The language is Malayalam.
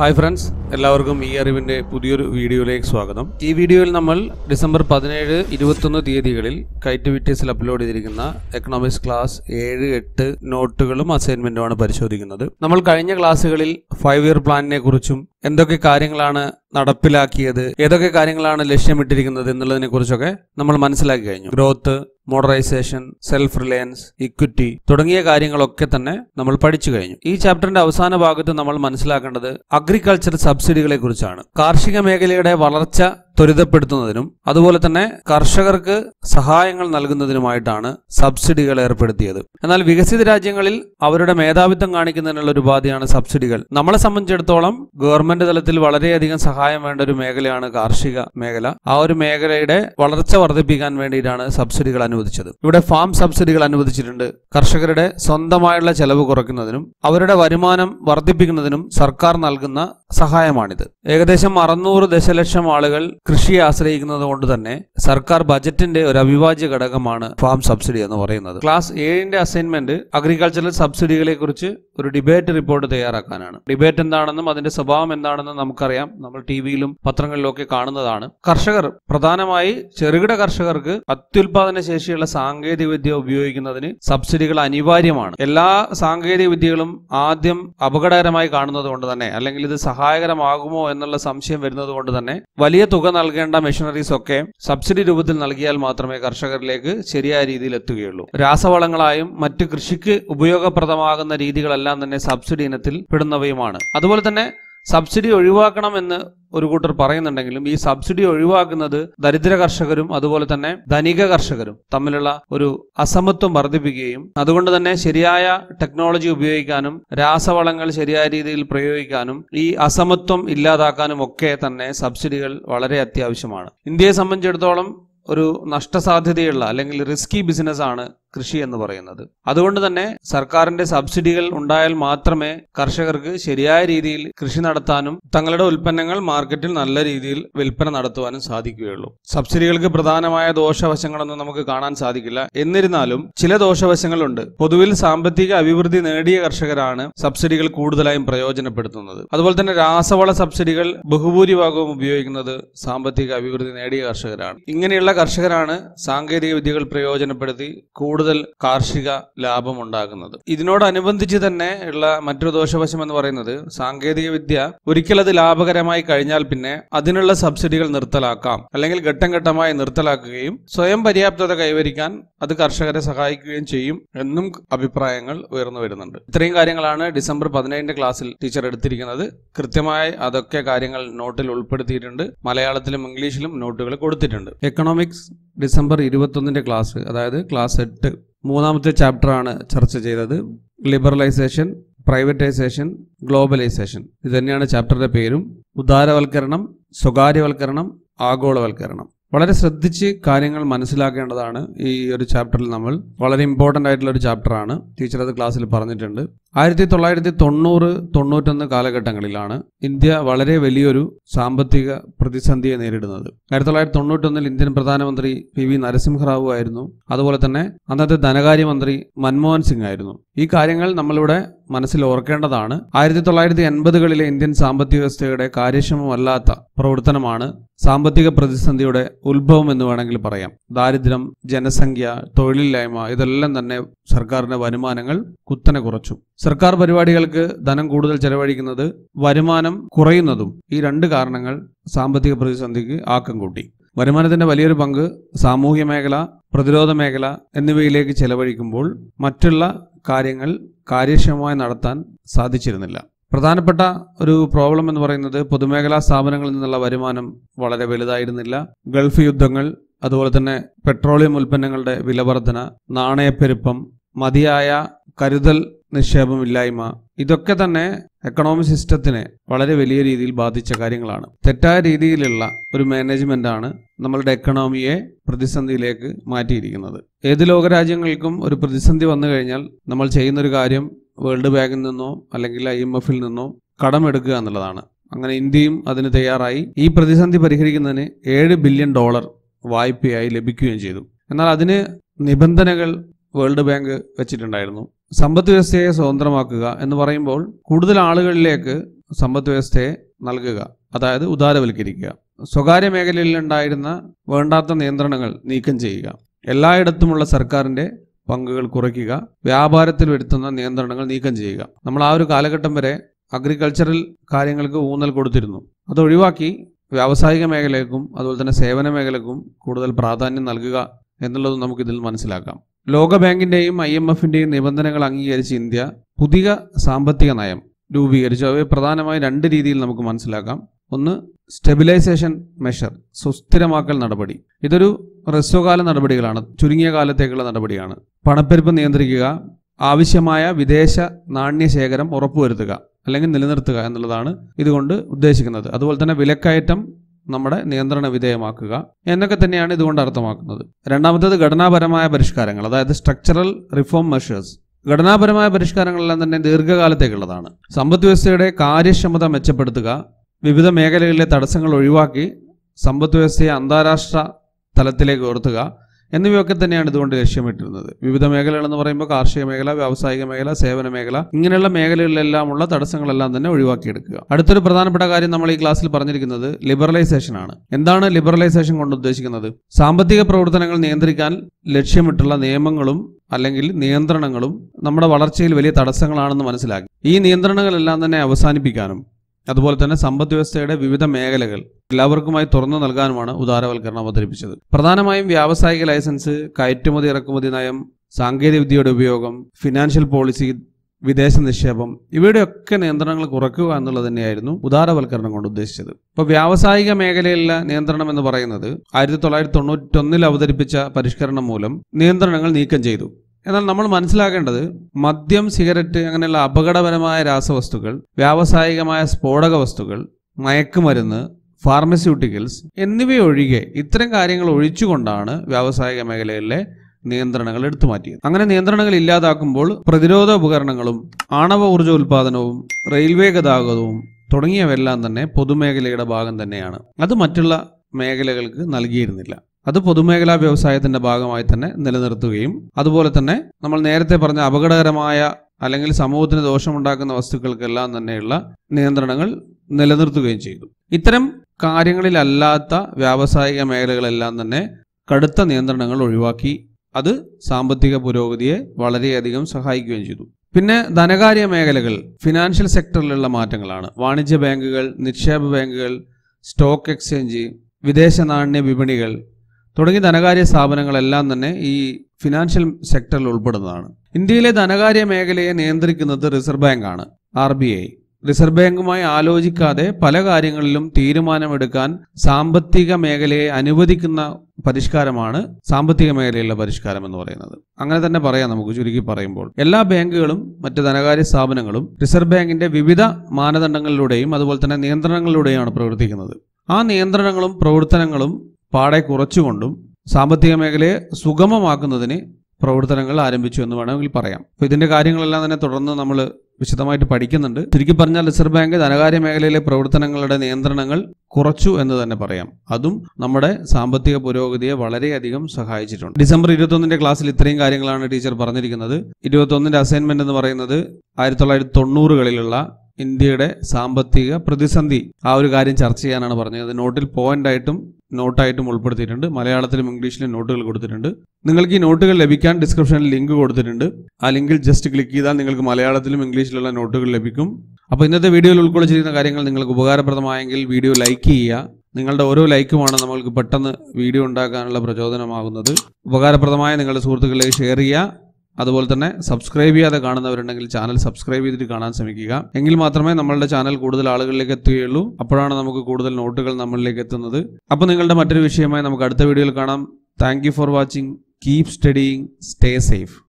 ഹായ് ഫ്രണ്ട്സ് എല്ലാവർക്കും ഈ അറിവിൻ്റെ പുതിയൊരു വീഡിയോയിലേക്ക് സ്വാഗതം ഈ വീഡിയോയിൽ നമ്മൾ ഡിസംബർ പതിനേഴ് ഇരുപത്തൊന്ന് തീയതികളിൽ കൈറ്റ് വിറ്റീസിൽ അപ്ലോഡ് ചെയ്തിരിക്കുന്ന എക്കണോമിക്സ് ക്ലാസ് ഏഴ് എട്ട് നോട്ടുകളും അസൈൻമെൻറ്റുമാണ് പരിശോധിക്കുന്നത് നമ്മൾ കഴിഞ്ഞ ക്ലാസ്സുകളിൽ ഫൈവ് ഇയർ പ്ലാനിനെ കുറിച്ചും എന്തൊക്കെ കാര്യങ്ങളാണ് നടപ്പിലാക്കിയത് ഏതൊക്കെ കാര്യങ്ങളാണ് ലക്ഷ്യമിട്ടിരിക്കുന്നത് എന്നുള്ളതിനെ കുറിച്ചൊക്കെ നമ്മൾ മനസ്സിലാക്കി കഴിഞ്ഞു growth modernization self reliance equity തുടങ്ങിയ കാര്യങ്ങളൊക്കെ തന്നെ നമ്മൾ പഠിച്ചു കഴിഞ്ഞു ഈ ചാപ്റ്ററിന്റെ അവസാന ഭാഗത്ത് നമ്മൾ മനസ്സിലാക്കേണ്ടത് അഗ്രികൾച്ചർ സബ്സിഡികളെ കുറിച്ചാണ് കാർഷിക മേഖലയുടെ വളർച്ച ത്വരിതപ്പെടുത്തുന്നതിനും അതുപോലെ തന്നെ കർഷകർക്ക് സഹായങ്ങൾ നൽകുന്നതിനുമായിട്ടാണ് സബ്സിഡികൾ ഏർപ്പെടുത്തിയത് എന്നാൽ വികസിത രാജ്യങ്ങളിൽ അവരുടെ മേധാവിത്വം കാണിക്കുന്നതിനുള്ള ഒരു ഉപാധിയാണ് സബ്സിഡികൾ നമ്മളെ സംബന്ധിച്ചിടത്തോളം ഗവൺമെന്റ് തലത്തിൽ വളരെയധികം സഹായം വേണ്ട ഒരു മേഖലയാണ് കാർഷിക മേഖല ആ ഒരു മേഖലയുടെ വളർച്ച വർദ്ധിപ്പിക്കാൻ വേണ്ടിയിട്ടാണ് സബ്സിഡികൾ അനുവദിച്ചത് ഇവിടെ ഫാം സബ്സിഡികൾ അനുവദിച്ചിട്ടുണ്ട് കർഷകരുടെ സ്വന്തമായുള്ള ചെലവ് കുറയ്ക്കുന്നതിനും അവരുടെ വരുമാനം വർദ്ധിപ്പിക്കുന്നതിനും സർക്കാർ നൽകുന്ന സഹായമാണിത് ഏകദേശം അറുന്നൂറ് ദശലക്ഷം ആളുകൾ കൃഷിയെ ആശ്രയിക്കുന്നത് കൊണ്ട് തന്നെ സർക്കാർ ബജറ്റിന്റെ ഒരു അവിഭാജ്യ ഘടകമാണ് ഫാം സബ്സിഡി എന്ന് പറയുന്നത് ക്ലാസ് ഏഴിന്റെ അസൈൻമെന്റ് അഗ്രികൾച്ചറൽ സബ്സിഡികളെ കുറിച്ച് ഒരു ഡിബേറ്റ് റിപ്പോർട്ട് തയ്യാറാക്കാനാണ് ഡിബേറ്റ് എന്താണെന്നും അതിന്റെ സ്വഭാവം എന്താണെന്നും നമുക്കറിയാം നമ്മൾ ടി വിയിലും പത്രങ്ങളിലും ഒക്കെ കാണുന്നതാണ് കർഷകർ പ്രധാനമായി ചെറുകിട കർഷകർക്ക് അത്യുൽപാദന ശേഷിയുള്ള സാങ്കേതിക വിദ്യ ഉപയോഗിക്കുന്നതിന് സബ്സിഡികൾ അനിവാര്യമാണ് എല്ലാ സാങ്കേതിക വിദ്യകളും ആദ്യം അപകടകരമായി കാണുന്നത് കൊണ്ട് തന്നെ അല്ലെങ്കിൽ ഇത് സഹായകരമാകുമോ എന്നുള്ള സംശയം വരുന്നത് കൊണ്ട് തന്നെ വലിയ തുക നൽകേണ്ട മെഷീനറീസ് ഒക്കെ സബ്സിഡി രൂപത്തിൽ നൽകിയാൽ മാത്രമേ കർഷകരിലേക്ക് ശരിയായ രീതിയിൽ എത്തുകയുള്ളൂ രാസവളങ്ങളായും മറ്റ് കൃഷിക്ക് ഉപയോഗപ്രദമാകുന്ന രീതികളെല്ലാം തന്നെ സബ്സിഡി ഇനത്തിൽ പെടുന്നവയുമാണ് അതുപോലെ തന്നെ സബ്സിഡി ഒഴിവാക്കണമെന്ന് ഒരു കൂട്ടർ പറയുന്നുണ്ടെങ്കിലും ഈ സബ്സിഡി ഒഴിവാക്കുന്നത് ദരിദ്ര കർഷകരും അതുപോലെ തന്നെ ധനിക കർഷകരും തമ്മിലുള്ള ഒരു അസമത്വം വർദ്ധിപ്പിക്കുകയും അതുകൊണ്ട് തന്നെ ശരിയായ ടെക്നോളജി ഉപയോഗിക്കാനും രാസവളങ്ങൾ ശരിയായ രീതിയിൽ പ്രയോഗിക്കാനും ഈ അസമത്വം ഇല്ലാതാക്കാനും ഒക്കെ തന്നെ സബ്സിഡികൾ വളരെ അത്യാവശ്യമാണ് ഇന്ത്യയെ സംബന്ധിച്ചിടത്തോളം ഒരു നഷ്ടസാധ്യതയുള്ള അല്ലെങ്കിൽ റിസ്കി ബിസിനസ് ആണ് കൃഷി എന്ന് പറയുന്നത് അതുകൊണ്ട് തന്നെ സർക്കാരിന്റെ സബ്സിഡികൾ ഉണ്ടായാൽ മാത്രമേ കർഷകർക്ക് ശരിയായ രീതിയിൽ കൃഷി നടത്താനും തങ്ങളുടെ ഉൽപ്പന്നങ്ങൾ മാർക്കറ്റിൽ നല്ല രീതിയിൽ വിൽപ്പന നടത്തുവാനും സാധിക്കുകയുള്ളൂ സബ്സിഡികൾക്ക് പ്രധാനമായ ദോഷവശങ്ങളൊന്നും നമുക്ക് കാണാൻ സാധിക്കില്ല എന്നിരുന്നാലും ചില ദോഷവശങ്ങളുണ്ട് പൊതുവിൽ സാമ്പത്തിക അഭിവൃദ്ധി നേടിയ കർഷകരാണ് സബ്സിഡികൾ കൂടുതലായും പ്രയോജനപ്പെടുത്തുന്നത് അതുപോലെ തന്നെ രാസവള സബ്സിഡികൾ ബഹുഭൂരിഭാഗവും ഉപയോഗിക്കുന്നത് സാമ്പത്തിക അഭിവൃദ്ധി നേടിയ കർഷകരാണ് ഇങ്ങനെയുള്ള കർഷകരാണ് സാങ്കേതിക വിദ്യകൾ പ്രയോജനപ്പെടുത്തി കൂടുതൽ കൂടുതൽ കാർഷിക ലാഭമുണ്ടാകുന്നത് ഇതിനോടനുബന്ധിച്ച് തന്നെ ഉള്ള മറ്റൊരു ദോഷവശം എന്ന് പറയുന്നത് സാങ്കേതിക വിദ്യ ഒരിക്കലത് ലാഭകരമായി കഴിഞ്ഞാൽ പിന്നെ അതിനുള്ള സബ്സിഡികൾ നിർത്തലാക്കാം അല്ലെങ്കിൽ ഘട്ടം ഘട്ടമായി നിർത്തലാക്കുകയും സ്വയം പര്യാപ്തത കൈവരിക്കാൻ അത് കർഷകരെ സഹായിക്കുകയും ചെയ്യും എന്നും അഭിപ്രായങ്ങൾ ഉയർന്നു വരുന്നുണ്ട് ഇത്രയും കാര്യങ്ങളാണ് ഡിസംബർ പതിനേഴിന്റെ ക്ലാസ്സിൽ ടീച്ചർ എടുത്തിരിക്കുന്നത് കൃത്യമായി അതൊക്കെ കാര്യങ്ങൾ നോട്ടിൽ ഉൾപ്പെടുത്തിയിട്ടുണ്ട് മലയാളത്തിലും ഇംഗ്ലീഷിലും നോട്ടുകൾ കൊടുത്തിട്ടുണ്ട് എക്കണോമിക്സ് ഡിസംബർ ഇരുപത്തൊന്നിൻ്റെ ക്ലാസ് അതായത് ക്ലാസ് എട്ട് മൂന്നാമത്തെ ചാപ്റ്ററാണ് ചർച്ച ചെയ്തത് ലിബറലൈസേഷൻ പ്രൈവറ്റൈസേഷൻ ഗ്ലോബലൈസേഷൻ ഇത് തന്നെയാണ് ചാപ്റ്ററിൻ്റെ പേരും ഉദാരവൽക്കരണം സ്വകാര്യവൽക്കരണം ആഗോളവൽക്കരണം വളരെ ശ്രദ്ധിച്ച് കാര്യങ്ങൾ മനസ്സിലാക്കേണ്ടതാണ് ഈ ഒരു ചാപ്റ്ററിൽ നമ്മൾ വളരെ ഇമ്പോർട്ടൻ്റ് ആയിട്ടുള്ള ഒരു ചാപ്റ്ററാണ് ടീച്ചർ അത് ക്ലാസ്സിൽ പറഞ്ഞിട്ടുണ്ട് ആയിരത്തി തൊള്ളായിരത്തി തൊണ്ണൂറ് തൊണ്ണൂറ്റൊന്ന് കാലഘട്ടങ്ങളിലാണ് ഇന്ത്യ വളരെ വലിയൊരു സാമ്പത്തിക പ്രതിസന്ധിയെ നേരിടുന്നത് ആയിരത്തി തൊള്ളായിരത്തി തൊണ്ണൂറ്റൊന്നിൽ ഇന്ത്യൻ പ്രധാനമന്ത്രി പി വി നരസിംഹറാവു ആയിരുന്നു അതുപോലെ തന്നെ അന്നത്തെ ധനകാര്യമന്ത്രി മൻമോഹൻ സിംഗ് ആയിരുന്നു ഈ കാര്യങ്ങൾ നമ്മളിവിടെ മനസ്സിൽ ഓർക്കേണ്ടതാണ് ആയിരത്തി തൊള്ളായിരത്തി എൺപതുകളിലെ ഇന്ത്യൻ സാമ്പത്തിക വ്യവസ്ഥയുടെ കാര്യക്ഷമമല്ലാത്ത പ്രവർത്തനമാണ് സാമ്പത്തിക പ്രതിസന്ധിയുടെ ഉത്ഭവം എന്ന് വേണമെങ്കിൽ പറയാം ദാരിദ്ര്യം ജനസംഖ്യ തൊഴിലില്ലായ്മ ഇതെല്ലാം തന്നെ സർക്കാരിന്റെ വരുമാനങ്ങൾ കുത്തനെ കുറച്ചു സർക്കാർ പരിപാടികൾക്ക് ധനം കൂടുതൽ ചെലവഴിക്കുന്നത് വരുമാനം കുറയുന്നതും ഈ രണ്ട് കാരണങ്ങൾ സാമ്പത്തിക പ്രതിസന്ധിക്ക് ആക്കം കൂട്ടി വരുമാനത്തിന്റെ വലിയൊരു പങ്ക് സാമൂഹ്യ മേഖല പ്രതിരോധ മേഖല എന്നിവയിലേക്ക് ചെലവഴിക്കുമ്പോൾ മറ്റുള്ള കാര്യങ്ങൾ കാര്യക്ഷമമായി നടത്താൻ സാധിച്ചിരുന്നില്ല പ്രധാനപ്പെട്ട ഒരു പ്രോബ്ലം എന്ന് പറയുന്നത് പൊതുമേഖലാ സ്ഥാപനങ്ങളിൽ നിന്നുള്ള വരുമാനം വളരെ വലുതായിരുന്നില്ല ഗൾഫ് യുദ്ധങ്ങൾ അതുപോലെ തന്നെ പെട്രോളിയം ഉൽപ്പന്നങ്ങളുടെ വിലവർധന നാണയപ്പെരുപ്പം മതിയായ കരുതൽ നിക്ഷേപമില്ലായ്മ ഇതൊക്കെ തന്നെ എക്കണോമിക് സിസ്റ്റത്തിനെ വളരെ വലിയ രീതിയിൽ ബാധിച്ച കാര്യങ്ങളാണ് തെറ്റായ രീതിയിലുള്ള ഒരു മാനേജ്മെന്റ് ആണ് നമ്മളുടെ എക്കണോമിയെ പ്രതിസന്ധിയിലേക്ക് മാറ്റിയിരിക്കുന്നത് ഏത് ലോകരാജ്യങ്ങൾക്കും ഒരു പ്രതിസന്ധി വന്നു കഴിഞ്ഞാൽ നമ്മൾ ചെയ്യുന്നൊരു കാര്യം വേൾഡ് ബാങ്കിൽ നിന്നോ അല്ലെങ്കിൽ ഐ എം എഫിൽ നിന്നോ കടമെടുക്കുക എന്നുള്ളതാണ് അങ്ങനെ ഇന്ത്യയും അതിന് തയ്യാറായി ഈ പ്രതിസന്ധി പരിഹരിക്കുന്നതിന് ഏഴ് ബില്യൺ ഡോളർ വായ്പയായി ലഭിക്കുകയും ചെയ്തു എന്നാൽ അതിന് നിബന്ധനകൾ വേൾഡ് ബാങ്ക് വെച്ചിട്ടുണ്ടായിരുന്നു സമ്പദ് വ്യവസ്ഥയെ സ്വതന്ത്രമാക്കുക എന്ന് പറയുമ്പോൾ കൂടുതൽ ആളുകളിലേക്ക് സമ്പദ് വ്യവസ്ഥയെ നൽകുക അതായത് ഉദാരവൽക്കരിക്കുക സ്വകാര്യ മേഖലയിൽ ഉണ്ടായിരുന്ന വേണ്ടാത്ത നിയന്ത്രണങ്ങൾ നീക്കം ചെയ്യുക എല്ലായിടത്തുമുള്ള സർക്കാരിന്റെ പങ്കുകൾ കുറയ്ക്കുക വ്യാപാരത്തിൽ വരുത്തുന്ന നിയന്ത്രണങ്ങൾ നീക്കം ചെയ്യുക നമ്മൾ ആ ഒരു കാലഘട്ടം വരെ അഗ്രികൾച്ചറൽ കാര്യങ്ങൾക്ക് ഊന്നൽ കൊടുത്തിരുന്നു അത് ഒഴിവാക്കി വ്യാവസായിക മേഖലയ്ക്കും അതുപോലെ തന്നെ സേവന മേഖലയ്ക്കും കൂടുതൽ പ്രാധാന്യം നൽകുക എന്നുള്ളത് നമുക്കിതിൽ മനസ്സിലാക്കാം ലോകബാങ്കിന്റെയും ഐ എം എഫിന്റെയും നിബന്ധനകൾ അംഗീകരിച്ച് ഇന്ത്യ പുതിയ സാമ്പത്തിക നയം രൂപീകരിച്ചു അവയെ പ്രധാനമായി രണ്ട് രീതിയിൽ നമുക്ക് മനസ്സിലാക്കാം ഒന്ന് സ്റ്റെബിലൈസേഷൻ മെഷർ സുസ്ഥിരമാക്കൽ നടപടി ഇതൊരു ഹ്രസ്വകാല നടപടികളാണ് ചുരുങ്ങിയ കാലത്തേക്കുള്ള നടപടിയാണ് പണപ്പെരുപ്പ് നിയന്ത്രിക്കുക ആവശ്യമായ വിദേശ നാണ്യ ശേഖരം ഉറപ്പുവരുത്തുക അല്ലെങ്കിൽ നിലനിർത്തുക എന്നുള്ളതാണ് ഇതുകൊണ്ട് ഉദ്ദേശിക്കുന്നത് അതുപോലെ തന്നെ വിലക്കയറ്റം നമ്മുടെ നിയന്ത്രണ വിധേയമാക്കുക എന്നൊക്കെ തന്നെയാണ് ഇതുകൊണ്ട് അർത്ഥമാക്കുന്നത് രണ്ടാമത്തേത് ഘടനാപരമായ പരിഷ്കാരങ്ങൾ അതായത് സ്ട്രക്ചറൽ റിഫോം മെഷേഴ്സ് ഘടനാപരമായ പരിഷ്കാരങ്ങളെല്ലാം തന്നെ ദീർഘകാലത്തേക്കുള്ളതാണ് സമ്പദ് വ്യവസ്ഥയുടെ കാര്യക്ഷമത മെച്ചപ്പെടുത്തുക വിവിധ മേഖലകളിലെ തടസ്സങ്ങൾ ഒഴിവാക്കി സമ്പദ് വ്യവസ്ഥയെ അന്താരാഷ്ട്ര തലത്തിലേക്ക് ഉയർത്തുക എന്നിവയൊക്കെ തന്നെയാണ് ഇതുകൊണ്ട് ലക്ഷ്യമിട്ടിരുന്നത് വിവിധ എന്ന് പറയുമ്പോൾ കാർഷിക മേഖല വ്യാവസായിക മേഖല സേവന മേഖല ഇങ്ങനെയുള്ള ഉള്ള തടസ്സങ്ങളെല്ലാം തന്നെ ഒഴിവാക്കിയെടുക്കുക അടുത്തൊരു പ്രധാനപ്പെട്ട കാര്യം നമ്മൾ ഈ ക്ലാസ്സിൽ പറഞ്ഞിരിക്കുന്നത് ലിബറലൈസേഷൻ ആണ് എന്താണ് ലിബറലൈസേഷൻ കൊണ്ട് ഉദ്ദേശിക്കുന്നത് സാമ്പത്തിക പ്രവർത്തനങ്ങൾ നിയന്ത്രിക്കാൻ ലക്ഷ്യമിട്ടുള്ള നിയമങ്ങളും അല്ലെങ്കിൽ നിയന്ത്രണങ്ങളും നമ്മുടെ വളർച്ചയിൽ വലിയ തടസ്സങ്ങളാണെന്ന് മനസ്സിലാക്കി ഈ നിയന്ത്രണങ്ങളെല്ലാം തന്നെ അവസാനിപ്പിക്കാനും അതുപോലെ തന്നെ സമ്പദ് വ്യവസ്ഥയുടെ വിവിധ മേഖലകൾ എല്ലാവർക്കുമായി തുറന്നു നൽകാനുമാണ് ഉദാരവൽക്കരണം അവതരിപ്പിച്ചത് പ്രധാനമായും വ്യാവസായിക ലൈസൻസ് കയറ്റുമതി ഇറക്കുമതി നയം സാങ്കേതികവിദ്യയുടെ ഉപയോഗം ഫിനാൻഷ്യൽ പോളിസി വിദേശ നിക്ഷേപം ഇവയുടെയൊക്കെ നിയന്ത്രണങ്ങൾ കുറയ്ക്കുക എന്നുള്ളത് തന്നെയായിരുന്നു ഉദാരവൽക്കരണം കൊണ്ട് ഉദ്ദേശിച്ചത് ഇപ്പൊ വ്യാവസായിക മേഖലയിലെ നിയന്ത്രണം എന്ന് പറയുന്നത് ആയിരത്തി തൊള്ളായിരത്തി തൊണ്ണൂറ്റൊന്നിൽ അവതരിപ്പിച്ച പരിഷ്കരണം മൂലം നിയന്ത്രണങ്ങൾ നീക്കം ചെയ്തു എന്നാൽ നമ്മൾ മനസ്സിലാക്കേണ്ടത് മദ്യം സിഗരറ്റ് അങ്ങനെയുള്ള അപകടപരമായ രാസവസ്തുക്കൾ വ്യാവസായികമായ സ്ഫോടക വസ്തുക്കൾ മയക്കുമരുന്ന് ഫാർമസ്യൂട്ടിക്കൽസ് എന്നിവയൊഴികെ ഇത്തരം കാര്യങ്ങൾ ഒഴിച്ചുകൊണ്ടാണ് വ്യാവസായിക മേഖലയിലെ നിയന്ത്രണങ്ങൾ എടുത്തു മാറ്റിയത് അങ്ങനെ നിയന്ത്രണങ്ങൾ ഇല്ലാതാക്കുമ്പോൾ പ്രതിരോധ ഉപകരണങ്ങളും ആണവ ഊർജ്ജ ഉൽപാദനവും റെയിൽവേ ഗതാഗതവും തുടങ്ങിയവയെല്ലാം തന്നെ പൊതുമേഖലയുടെ ഭാഗം തന്നെയാണ് അത് മറ്റുള്ള മേഖലകൾക്ക് നൽകിയിരുന്നില്ല അത് പൊതുമേഖലാ വ്യവസായത്തിന്റെ ഭാഗമായി തന്നെ നിലനിർത്തുകയും അതുപോലെ തന്നെ നമ്മൾ നേരത്തെ പറഞ്ഞ അപകടകരമായ അല്ലെങ്കിൽ സമൂഹത്തിന് ദോഷമുണ്ടാക്കുന്ന വസ്തുക്കൾക്കെല്ലാം തന്നെയുള്ള നിയന്ത്രണങ്ങൾ നിലനിർത്തുകയും ചെയ്തു ഇത്തരം കാര്യങ്ങളിലല്ലാത്ത വ്യാവസായിക മേഖലകളെല്ലാം തന്നെ കടുത്ത നിയന്ത്രണങ്ങൾ ഒഴിവാക്കി അത് സാമ്പത്തിക പുരോഗതിയെ വളരെയധികം സഹായിക്കുകയും ചെയ്തു പിന്നെ ധനകാര്യ മേഖലകൾ ഫിനാൻഷ്യൽ സെക്ടറിലുള്ള മാറ്റങ്ങളാണ് വാണിജ്യ ബാങ്കുകൾ നിക്ഷേപ ബാങ്കുകൾ സ്റ്റോക്ക് എക്സ്ചേഞ്ച് വിദേശ നാണ്യ വിപണികൾ തുടങ്ങി ധനകാര്യ സ്ഥാപനങ്ങളെല്ലാം തന്നെ ഈ ഫിനാൻഷ്യൽ സെക്ടറിൽ ഉൾപ്പെടുന്നതാണ് ഇന്ത്യയിലെ ധനകാര്യ മേഖലയെ നിയന്ത്രിക്കുന്നത് റിസർവ് ബാങ്കാണ് ആർ ബി ഐ റിസർവ് ബാങ്കുമായി ആലോചിക്കാതെ പല കാര്യങ്ങളിലും തീരുമാനമെടുക്കാൻ സാമ്പത്തിക മേഖലയെ അനുവദിക്കുന്ന പരിഷ്കാരമാണ് സാമ്പത്തിക മേഖലയിലുള്ള പരിഷ്കാരം എന്ന് പറയുന്നത് അങ്ങനെ തന്നെ പറയാം നമുക്ക് ചുരുക്കി പറയുമ്പോൾ എല്ലാ ബാങ്കുകളും മറ്റ് ധനകാര്യ സ്ഥാപനങ്ങളും റിസർവ് ബാങ്കിന്റെ വിവിധ മാനദണ്ഡങ്ങളിലൂടെയും അതുപോലെ തന്നെ നിയന്ത്രണങ്ങളിലൂടെയാണ് പ്രവർത്തിക്കുന്നത് ആ നിയന്ത്രണങ്ങളും പ്രവർത്തനങ്ങളും പാടെ കുറച്ചുകൊണ്ടും സാമ്പത്തിക മേഖലയെ സുഗമമാക്കുന്നതിന് പ്രവർത്തനങ്ങൾ ആരംഭിച്ചു എന്ന് വേണമെങ്കിൽ പറയാം അപ്പൊ ഇതിന്റെ കാര്യങ്ങളെല്ലാം തന്നെ തുടർന്ന് നമ്മൾ വിശദമായിട്ട് പഠിക്കുന്നുണ്ട് ചുരുക്കി പറഞ്ഞാൽ റിസർവ് ബാങ്ക് ധനകാര്യ മേഖലയിലെ പ്രവർത്തനങ്ങളുടെ നിയന്ത്രണങ്ങൾ കുറച്ചു എന്ന് തന്നെ പറയാം അതും നമ്മുടെ സാമ്പത്തിക പുരോഗതിയെ വളരെയധികം സഹായിച്ചിട്ടുണ്ട് ഡിസംബർ ഇരുപത്തൊന്നിന്റെ ക്ലാസ്സിൽ ഇത്രയും കാര്യങ്ങളാണ് ടീച്ചർ പറഞ്ഞിരിക്കുന്നത് ഇരുപത്തൊന്നിന്റെ അസൈൻമെന്റ് എന്ന് പറയുന്നത് ആയിരത്തി തൊള്ളായിരത്തി തൊണ്ണൂറുകളിലുള്ള ഇന്ത്യയുടെ സാമ്പത്തിക പ്രതിസന്ധി ആ ഒരു കാര്യം ചർച്ച ചെയ്യാനാണ് പറഞ്ഞത് അത് നോട്ടിൽ പോയിന്റായിട്ടും നോട്ടായിട്ടും ഉൾപ്പെടുത്തിയിട്ടുണ്ട് മലയാളത്തിലും ഇംഗ്ലീഷിലും നോട്ടുകൾ കൊടുത്തിട്ടുണ്ട് നിങ്ങൾക്ക് ഈ നോട്ടുകൾ ലഭിക്കാൻ ഡിസ്ക്രിപ്ഷനിൽ ലിങ്ക് കൊടുത്തിട്ടുണ്ട് ആ ലിങ്കിൽ ജസ്റ്റ് ക്ലിക്ക് ചെയ്താൽ നിങ്ങൾക്ക് മലയാളത്തിലും ഇംഗ്ലീഷിലുള്ള നോട്ടുകൾ ലഭിക്കും അപ്പോൾ ഇന്നത്തെ വീഡിയോയിൽ ഉൾക്കൊള്ളിച്ചിരിക്കുന്ന കാര്യങ്ങൾ നിങ്ങൾക്ക് ഉപകാരപ്രദമായെങ്കിൽ വീഡിയോ ലൈക്ക് ചെയ്യുക നിങ്ങളുടെ ഓരോ ലൈക്കുമാണ് നമ്മൾക്ക് പെട്ടെന്ന് വീഡിയോ ഉണ്ടാക്കാനുള്ള പ്രചോദനമാകുന്നത് ഉപകാരപ്രദമായ നിങ്ങളുടെ സുഹൃത്തുക്കളിലേക്ക് ഷെയർ ചെയ്യുക അതുപോലെ തന്നെ സബ്സ്ക്രൈബ് ചെയ്യാതെ കാണുന്നവരുണ്ടെങ്കിൽ ചാനൽ സബ്സ്ക്രൈബ് ചെയ്തിട്ട് കാണാൻ ശ്രമിക്കുക എങ്കിൽ മാത്രമേ നമ്മളുടെ ചാനൽ കൂടുതൽ ആളുകളിലേക്ക് എത്തുകയുള്ളൂ അപ്പോഴാണ് നമുക്ക് കൂടുതൽ നോട്ടുകൾ നമ്മളിലേക്ക് എത്തുന്നത് അപ്പോൾ നിങ്ങളുടെ മറ്റൊരു വിഷയമായി നമുക്ക് അടുത്ത വീഡിയോയിൽ കാണാം thank for watching keep studying stay safe